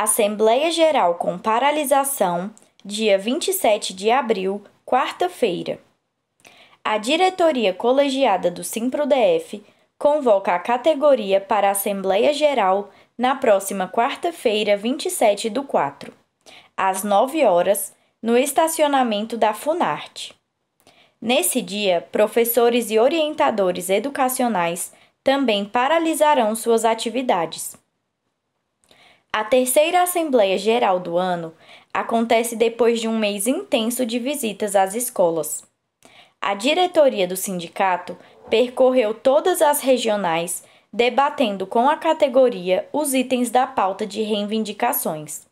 Assembleia Geral com paralisação, dia 27 de abril, quarta-feira. A diretoria colegiada do SimproDF convoca a categoria para a Assembleia Geral na próxima quarta-feira, 27 do 4, às 9 horas, no estacionamento da Funarte. Nesse dia, professores e orientadores educacionais também paralisarão suas atividades. A terceira Assembleia Geral do ano acontece depois de um mês intenso de visitas às escolas. A diretoria do sindicato percorreu todas as regionais, debatendo com a categoria os itens da pauta de reivindicações.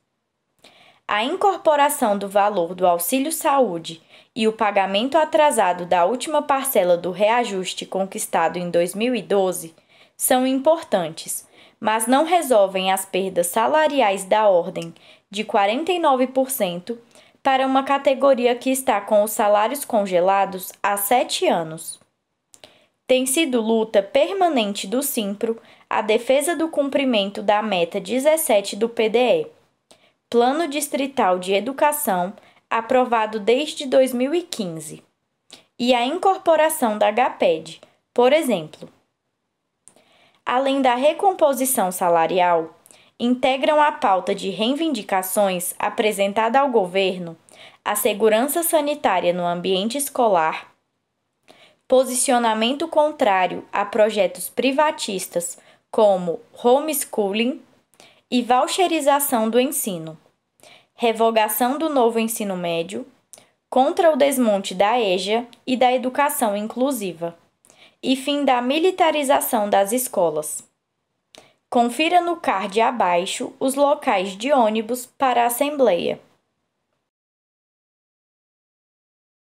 A incorporação do valor do auxílio saúde e o pagamento atrasado da última parcela do reajuste conquistado em 2012 são importantes mas não resolvem as perdas salariais da ordem de 49% para uma categoria que está com os salários congelados há sete anos. Tem sido luta permanente do Simpro a defesa do cumprimento da meta 17 do PDE, Plano Distrital de Educação, aprovado desde 2015, e a incorporação da GAPED, por exemplo além da recomposição salarial, integram a pauta de reivindicações apresentada ao governo a segurança sanitária no ambiente escolar, posicionamento contrário a projetos privatistas como homeschooling e voucherização do ensino, revogação do novo ensino médio, contra o desmonte da EJA e da educação inclusiva e fim da militarização das escolas. Confira no card abaixo os locais de ônibus para a Assembleia.